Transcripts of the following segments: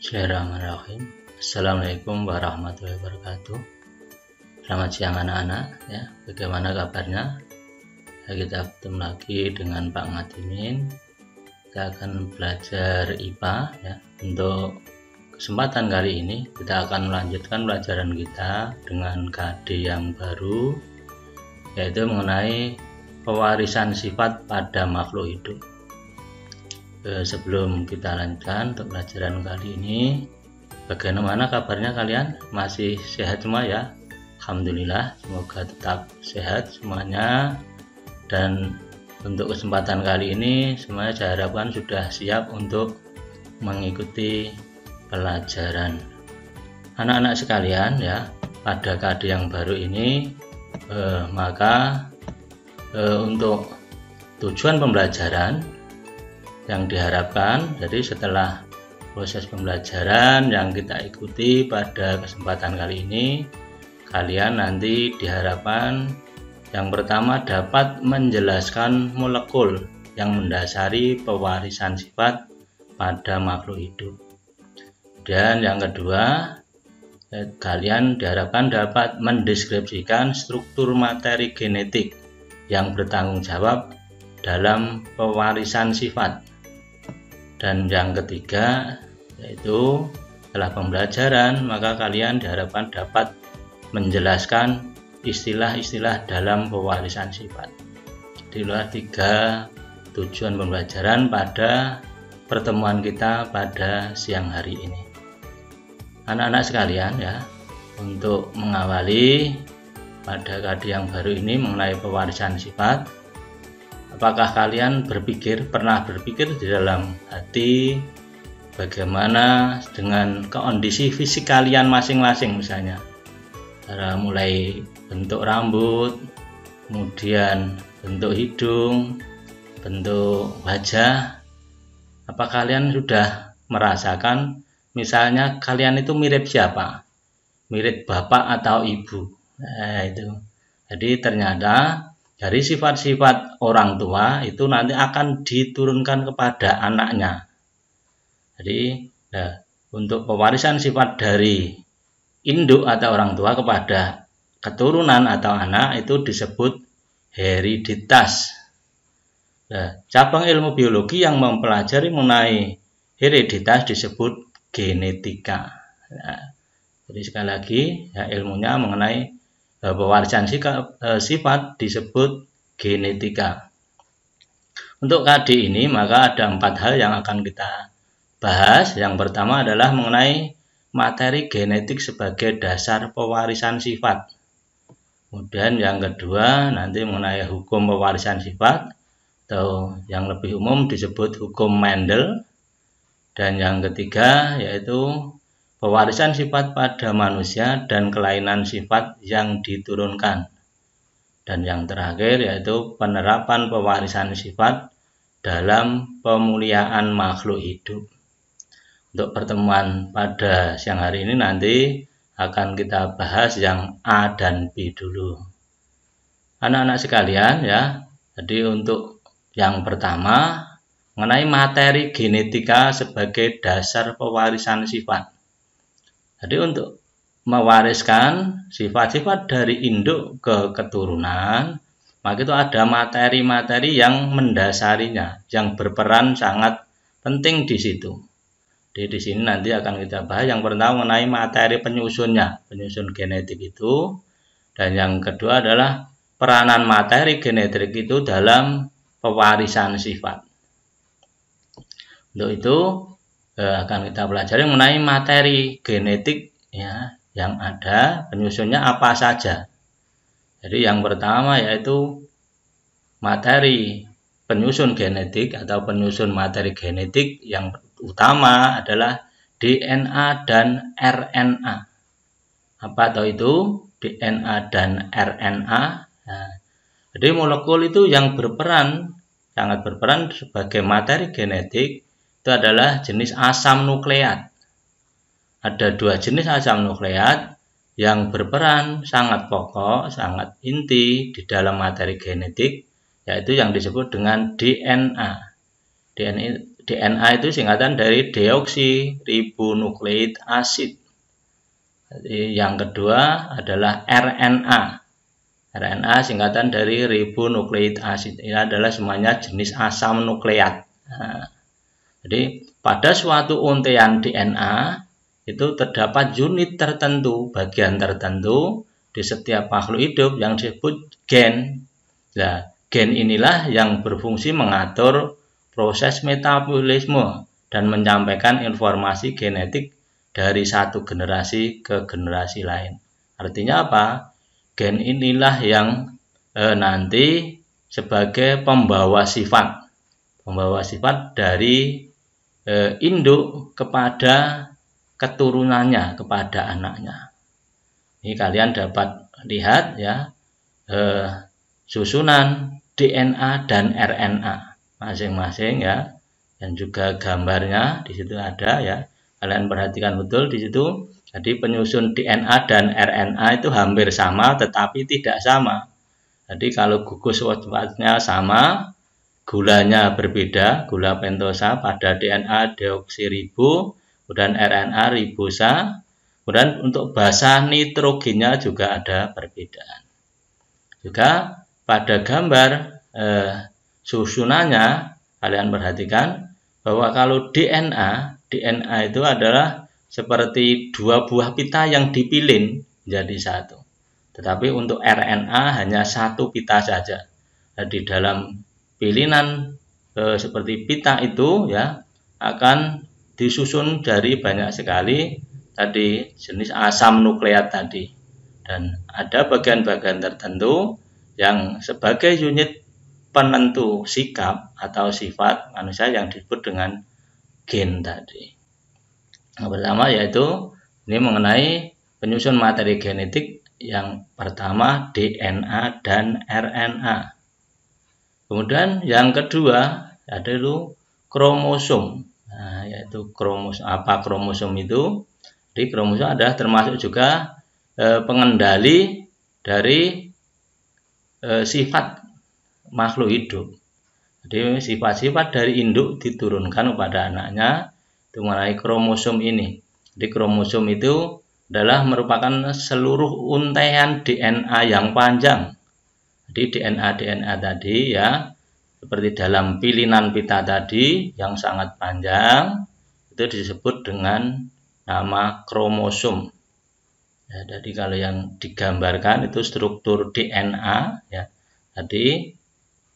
Bismillahirrahmanirrahim. Assalamualaikum warahmatullahi wabarakatuh. Selamat siang anak-anak. Ya, bagaimana kabarnya? Ya, kita ketemu lagi dengan Pak Ngadimin. Kita akan belajar IPA. Ya, untuk kesempatan kali ini kita akan melanjutkan pelajaran kita dengan KD yang baru, yaitu mengenai pewarisan sifat pada makhluk hidup. Eh, sebelum kita lanjutkan untuk pelajaran kali ini bagaimana kabarnya kalian masih sehat semua ya Alhamdulillah semoga tetap sehat semuanya dan untuk kesempatan kali ini semuanya saya harapkan sudah siap untuk mengikuti pelajaran anak-anak sekalian ya pada kade yang baru ini eh, maka eh, untuk tujuan pembelajaran yang diharapkan. Jadi setelah proses pembelajaran yang kita ikuti pada kesempatan kali ini, kalian nanti diharapkan yang pertama dapat menjelaskan molekul yang mendasari pewarisan sifat pada makhluk hidup. Dan yang kedua, eh, kalian diharapkan dapat mendeskripsikan struktur materi genetik yang bertanggung jawab dalam pewarisan sifat dan yang ketiga yaitu setelah pembelajaran maka kalian diharapkan dapat menjelaskan istilah-istilah dalam pewarisan sifat itulah tiga tujuan pembelajaran pada pertemuan kita pada siang hari ini anak-anak sekalian ya untuk mengawali pada kadi yang baru ini mengenai pewarisan sifat Apakah kalian berpikir, pernah berpikir di dalam hati bagaimana dengan kondisi fisik kalian masing-masing misalnya cara mulai bentuk rambut, kemudian bentuk hidung, bentuk wajah. Apa kalian sudah merasakan misalnya kalian itu mirip siapa? Mirip bapak atau ibu. Nah, itu. Jadi ternyata dari sifat-sifat orang tua itu nanti akan diturunkan kepada anaknya. Jadi nah, untuk pewarisan sifat dari induk atau orang tua kepada keturunan atau anak itu disebut hereditas. Nah, cabang ilmu biologi yang mempelajari mengenai hereditas disebut genetika. Nah, jadi sekali lagi ya, ilmunya mengenai Eh, pewarisan eh, sifat disebut genetika. Untuk KD ini maka ada empat hal yang akan kita bahas. Yang pertama adalah mengenai materi genetik sebagai dasar pewarisan sifat. Kemudian yang kedua nanti mengenai hukum pewarisan sifat atau yang lebih umum disebut hukum Mendel. Dan yang ketiga yaitu pewarisan sifat pada manusia dan kelainan sifat yang diturunkan. Dan yang terakhir yaitu penerapan pewarisan sifat dalam pemuliaan makhluk hidup. Untuk pertemuan pada siang hari ini nanti akan kita bahas yang A dan B dulu. Anak-anak sekalian ya, jadi untuk yang pertama mengenai materi genetika sebagai dasar pewarisan sifat. Jadi untuk mewariskan sifat-sifat dari induk ke keturunan, maka itu ada materi-materi yang mendasarinya, yang berperan sangat penting di situ. Jadi di sini nanti akan kita bahas yang pertama mengenai materi penyusunnya, penyusun genetik itu, dan yang kedua adalah peranan materi genetik itu dalam pewarisan sifat. Untuk itu Eh, akan kita pelajari mengenai materi genetik ya yang ada penyusunnya apa saja. Jadi yang pertama yaitu materi penyusun genetik atau penyusun materi genetik yang utama adalah DNA dan RNA. Apa atau itu DNA dan RNA? Nah, ya. jadi molekul itu yang berperan sangat berperan sebagai materi genetik itu adalah jenis asam nukleat. Ada dua jenis asam nukleat yang berperan sangat pokok, sangat inti di dalam materi genetik, yaitu yang disebut dengan DNA. DNA, DNA itu singkatan dari deoksiribonukleik acid. Yang kedua adalah RNA. RNA singkatan dari ribonukleik acid. Ini adalah semuanya jenis asam nukleat. Nah, jadi pada suatu untian DNA itu terdapat unit tertentu, bagian tertentu di setiap makhluk hidup yang disebut gen. Nah, gen inilah yang berfungsi mengatur proses metabolisme dan menyampaikan informasi genetik dari satu generasi ke generasi lain. Artinya apa? Gen inilah yang eh, nanti sebagai pembawa sifat, pembawa sifat dari eh, induk kepada keturunannya kepada anaknya. Ini kalian dapat lihat ya eh, susunan DNA dan RNA masing-masing ya dan juga gambarnya di situ ada ya. Kalian perhatikan betul di situ. Jadi penyusun DNA dan RNA itu hampir sama tetapi tidak sama. Jadi kalau gugus obatnya sama, gulanya berbeda, gula pentosa pada DNA deoksiribo, dan RNA ribosa, kemudian untuk basa nitrogennya juga ada perbedaan. Juga pada gambar eh, susunannya kalian perhatikan bahwa kalau DNA, DNA itu adalah seperti dua buah pita yang dipilin jadi satu. Tetapi untuk RNA hanya satu pita saja. Nah, di dalam pilinan e, seperti pita itu ya akan disusun dari banyak sekali tadi jenis asam nukleat tadi dan ada bagian-bagian tertentu yang sebagai unit penentu sikap atau sifat manusia yang disebut dengan gen tadi. Yang pertama yaitu ini mengenai penyusun materi genetik yang pertama DNA dan RNA. Kemudian yang kedua ada itu kromosom. Nah, yaitu kromosom apa kromosom itu? Di kromosom adalah termasuk juga e, pengendali dari e, sifat makhluk hidup. Jadi sifat-sifat dari induk diturunkan kepada anaknya itu mengenai kromosom ini. Di kromosom itu adalah merupakan seluruh untaian DNA yang panjang jadi DNA-DNA tadi ya, seperti dalam pilinan pita tadi yang sangat panjang, itu disebut dengan nama kromosom. Ya, jadi kalau yang digambarkan itu struktur DNA ya. Tadi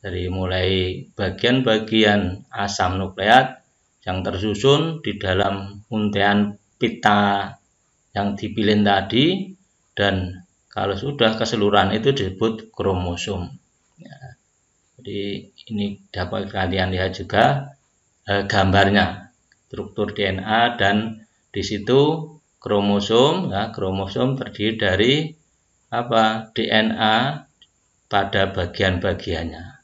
dari mulai bagian-bagian asam nukleat yang tersusun di dalam untean pita yang dipilin tadi dan kalau sudah keseluruhan itu disebut kromosom. Ya. Jadi ini dapat kalian lihat juga eh, gambarnya, struktur DNA dan di situ kromosom. Ya, kromosom terdiri dari apa DNA pada bagian-bagiannya.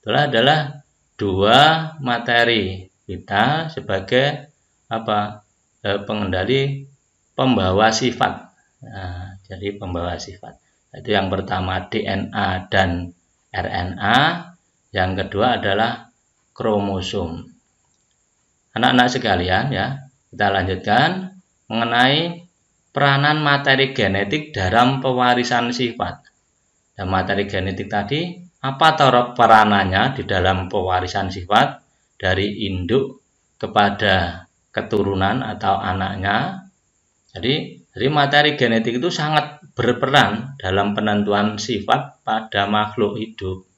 Itulah adalah dua materi kita sebagai apa eh, pengendali pembawa sifat. Nah, jadi pembawa sifat itu yang pertama DNA dan RNA yang kedua adalah kromosom anak-anak sekalian ya kita lanjutkan mengenai peranan materi genetik dalam pewarisan sifat dan materi genetik tadi apa peranannya di dalam pewarisan sifat dari induk kepada keturunan atau anaknya jadi jadi materi genetik itu sangat berperan dalam penentuan sifat pada makhluk hidup.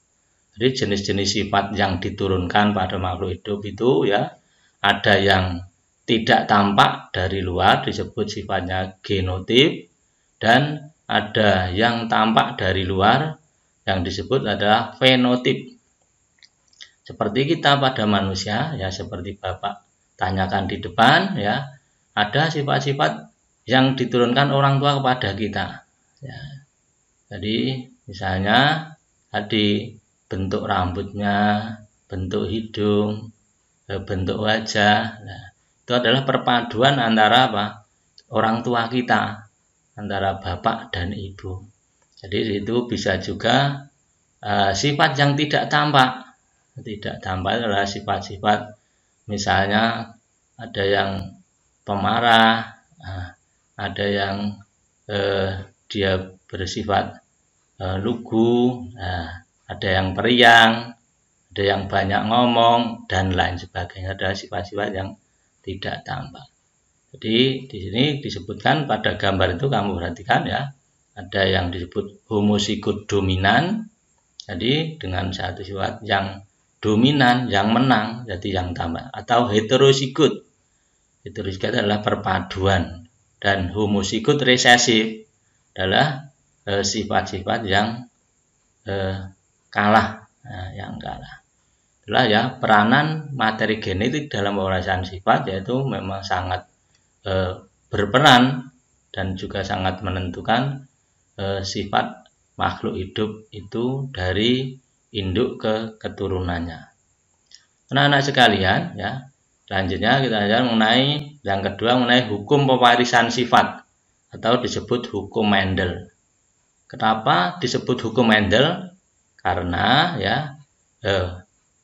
Jadi jenis-jenis sifat yang diturunkan pada makhluk hidup itu ya ada yang tidak tampak dari luar disebut sifatnya genotip dan ada yang tampak dari luar yang disebut adalah fenotip. Seperti kita pada manusia ya seperti Bapak tanyakan di depan ya ada sifat-sifat yang diturunkan orang tua kepada kita. Ya. Jadi misalnya tadi bentuk rambutnya, bentuk hidung, eh, bentuk wajah. Nah, itu adalah perpaduan antara apa? orang tua kita, antara bapak dan ibu. Jadi itu bisa juga uh, sifat yang tidak tampak. Tidak tampak adalah sifat-sifat misalnya ada yang pemarah, uh, ada yang eh, dia bersifat eh, lugu, nah, ada yang periang, ada yang banyak ngomong dan lain sebagainya Ada sifat-sifat yang tidak tampak. Jadi di sini disebutkan pada gambar itu kamu perhatikan ya, ada yang disebut homozigot dominan. Jadi dengan satu sifat yang dominan, yang menang, jadi yang tambah atau heterozigot. Heterozigot adalah perpaduan dan humusikut resesif adalah eh, sifat-sifat eh, yang eh, kalah nah, yang kalah itulah ya peranan materi genetik dalam pewarisan sifat yaitu memang sangat eh, berperan dan juga sangat menentukan eh, sifat makhluk hidup itu dari induk ke keturunannya. Anak-anak sekalian ya Selanjutnya kita ajar mengenai yang kedua mengenai hukum pewarisan sifat atau disebut hukum Mendel. Kenapa disebut hukum Mendel? Karena ya eh,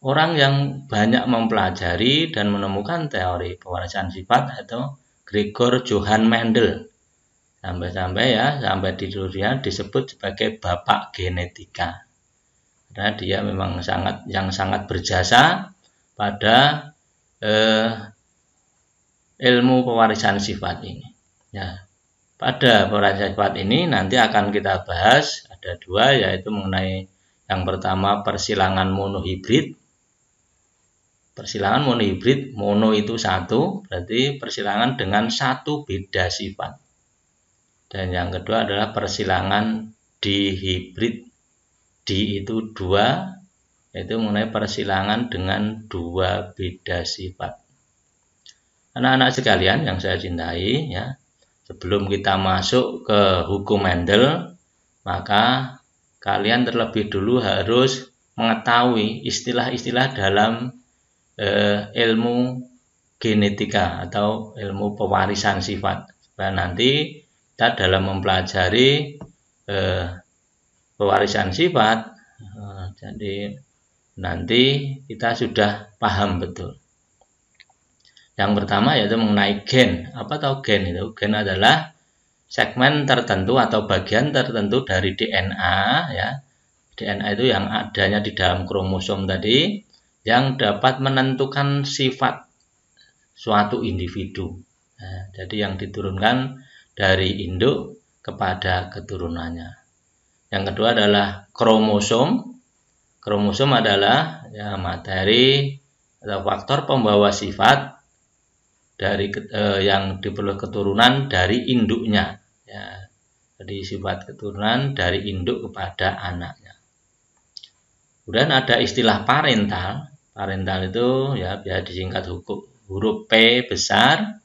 orang yang banyak mempelajari dan menemukan teori pewarisan sifat atau Gregor Johann Mendel sampai-sampai ya sampai di dunia disebut sebagai bapak genetika karena dia memang sangat yang sangat berjasa pada eh, ilmu pewarisan sifat ini. Ya. Pada pewarisan sifat ini nanti akan kita bahas ada dua yaitu mengenai yang pertama persilangan monohibrid. Persilangan monohibrid, mono itu satu, berarti persilangan dengan satu beda sifat. Dan yang kedua adalah persilangan dihibrid. Di itu dua, yaitu mengenai persilangan dengan dua beda sifat. Anak-anak sekalian yang saya cintai ya, sebelum kita masuk ke hukum Mendel, maka kalian terlebih dulu harus mengetahui istilah-istilah dalam eh, ilmu genetika atau ilmu pewarisan sifat. Supaya nanti kita dalam mempelajari eh, pewarisan sifat, eh, jadi nanti kita sudah paham betul. Yang pertama yaitu mengenai gen. Apa tahu gen itu? Gen adalah segmen tertentu atau bagian tertentu dari DNA ya. DNA itu yang adanya di dalam kromosom tadi yang dapat menentukan sifat suatu individu. Nah, jadi yang diturunkan dari induk kepada keturunannya. Yang kedua adalah kromosom Kromosom adalah ya, materi atau faktor pembawa sifat dari eh, yang diperoleh keturunan dari induknya ya jadi sifat keturunan dari induk kepada anaknya kemudian ada istilah parental parental itu ya biar disingkat hukum huruf P besar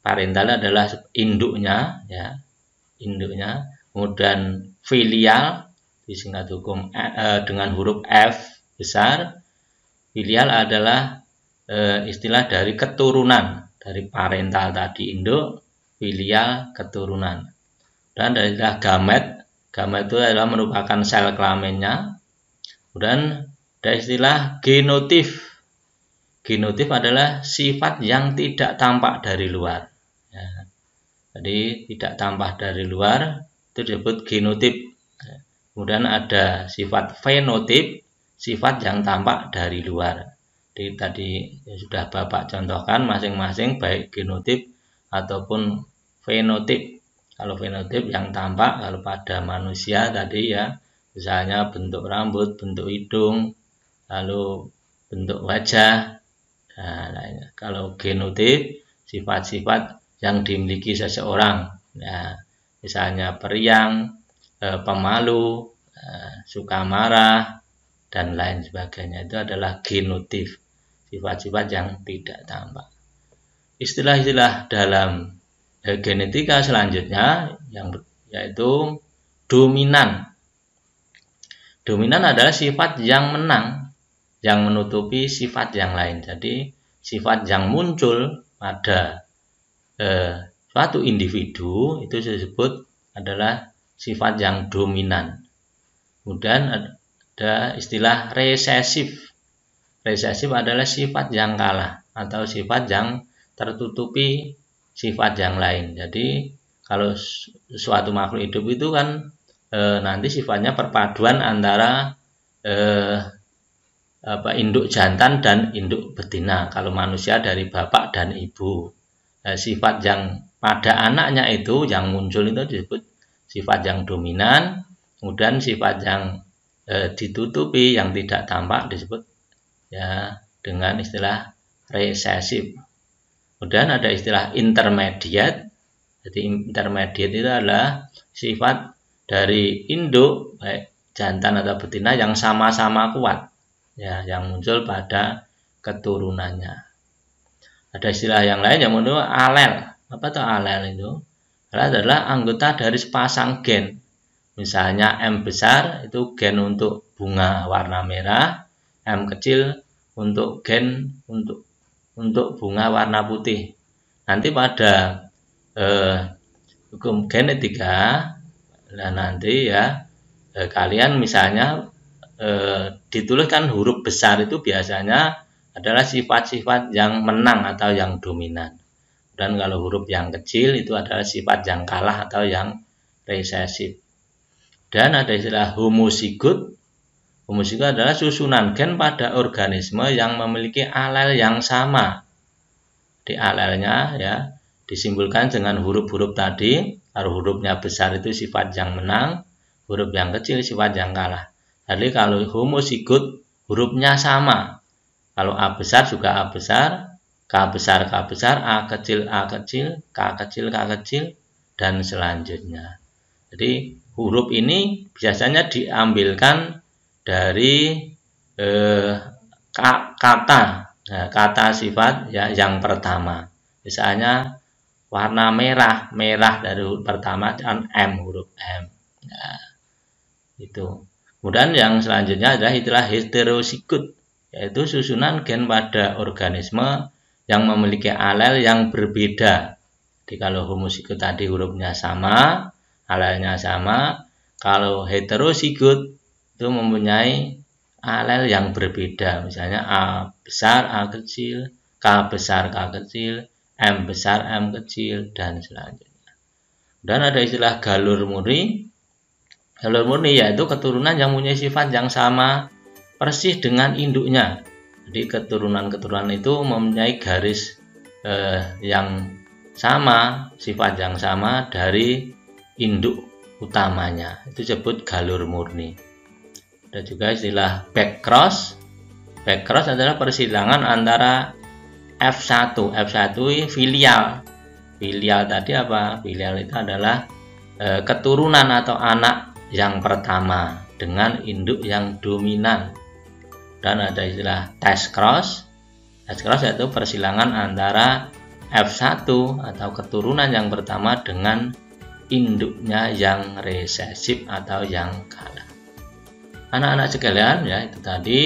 parental adalah induknya ya induknya kemudian filial disingkat hukum eh, eh, dengan huruf F besar. Filial adalah eh, istilah dari keturunan dari parental tadi induk filial keturunan. Dan dari istilah gamet, gamet itu adalah merupakan sel kelaminnya. Dan dari istilah genotif. Genotif adalah sifat yang tidak tampak dari luar. Ya. Jadi tidak tampak dari luar itu disebut genotip Kemudian ada sifat fenotip, sifat yang tampak dari luar. Jadi tadi ya sudah Bapak contohkan masing-masing baik genotip ataupun fenotip. Kalau fenotip yang tampak kalau pada manusia tadi ya misalnya bentuk rambut, bentuk hidung, lalu bentuk wajah. Nah, nah, nah. kalau genotip sifat-sifat yang dimiliki seseorang. Nah, misalnya periang, Eh, pemalu, eh, suka marah, dan lain sebagainya. Itu adalah genotif, sifat-sifat yang tidak tampak. Istilah-istilah dalam eh, genetika selanjutnya yang yaitu dominan. Dominan adalah sifat yang menang, yang menutupi sifat yang lain. Jadi sifat yang muncul pada eh, suatu individu itu disebut adalah sifat yang dominan. Kemudian ada istilah resesif. Resesif adalah sifat yang kalah atau sifat yang tertutupi sifat yang lain. Jadi kalau suatu makhluk hidup itu kan e, nanti sifatnya perpaduan antara e, apa induk jantan dan induk betina. Kalau manusia dari bapak dan ibu. E, sifat yang pada anaknya itu yang muncul itu disebut sifat yang dominan, kemudian sifat yang e, ditutupi yang tidak tampak disebut ya dengan istilah resesif. Kemudian ada istilah intermediate. Jadi intermediate itu adalah sifat dari induk baik jantan atau betina yang sama-sama kuat ya yang muncul pada keturunannya. Ada istilah yang lain yang menurut alel. Apa itu alel itu? adalah anggota dari sepasang gen. Misalnya M besar itu gen untuk bunga warna merah, M kecil untuk gen untuk untuk bunga warna putih. Nanti pada eh, hukum genetika, nah nanti ya eh, kalian misalnya eh, dituliskan huruf besar itu biasanya adalah sifat-sifat yang menang atau yang dominan. Dan kalau huruf yang kecil itu adalah sifat yang kalah atau yang resesif. Dan ada istilah homozigot. Homozigot adalah susunan gen pada organisme yang memiliki alel yang sama. Di alelnya ya disimpulkan dengan huruf-huruf tadi. Kalau hurufnya besar itu sifat yang menang, huruf yang kecil sifat yang kalah. Jadi kalau homozigot hurufnya sama. Kalau A besar juga A besar, K besar K besar, A kecil A kecil, K kecil K kecil, dan selanjutnya. Jadi huruf ini biasanya diambilkan dari eh, kata nah, kata sifat ya yang pertama. Misalnya warna merah merah dari huruf pertama dan M huruf M. Nah, itu. Kemudian yang selanjutnya adalah istilah yaitu susunan gen pada organisme yang memiliki alel yang berbeda. Jadi kalau homozigot tadi hurufnya sama, alelnya sama. Kalau heterozigot itu mempunyai alel yang berbeda. Misalnya A besar, A kecil, K besar, K kecil, M besar, M kecil, dan selanjutnya. Dan ada istilah galur murni. Galur murni yaitu keturunan yang punya sifat yang sama persis dengan induknya. Jadi keturunan-keturunan itu mempunyai garis eh, yang sama, sifat yang sama dari induk utamanya. Itu disebut galur murni. Ada juga istilah back cross. Back cross adalah persilangan antara F1, F1 filial. Filial tadi apa? Filial itu adalah eh, keturunan atau anak yang pertama dengan induk yang dominan dan ada istilah test cross test cross yaitu persilangan antara F1 atau keturunan yang pertama dengan induknya yang resesif atau yang kalah anak-anak sekalian ya itu tadi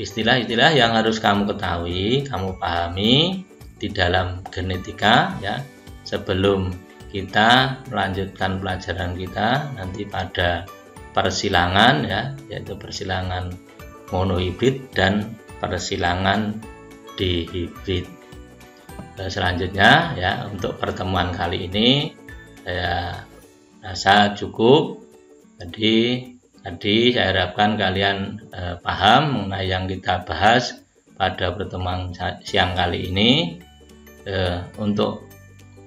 istilah-istilah yang harus kamu ketahui kamu pahami di dalam genetika ya sebelum kita melanjutkan pelajaran kita nanti pada persilangan ya yaitu persilangan monohibrid dan persilangan dihibrid. Eh, selanjutnya ya untuk pertemuan kali ini saya rasa cukup. Jadi tadi saya harapkan kalian eh, paham mengenai yang kita bahas pada pertemuan siang kali ini. Eh, untuk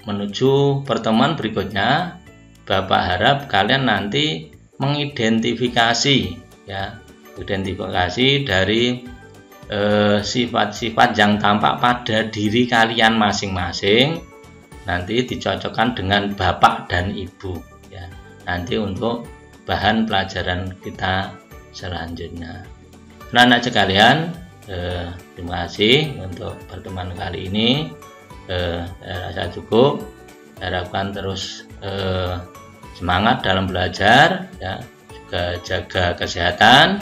menuju pertemuan berikutnya, Bapak harap kalian nanti mengidentifikasi ya identifikasi dari eh, sifat-sifat eh, yang tampak pada diri kalian masing-masing nanti dicocokkan dengan bapak dan ibu ya nanti untuk bahan pelajaran kita selanjutnya anak-anak sekalian eh, terima kasih untuk pertemuan kali ini eh, saya rasa cukup harapkan terus eh, semangat dalam belajar ya juga jaga kesehatan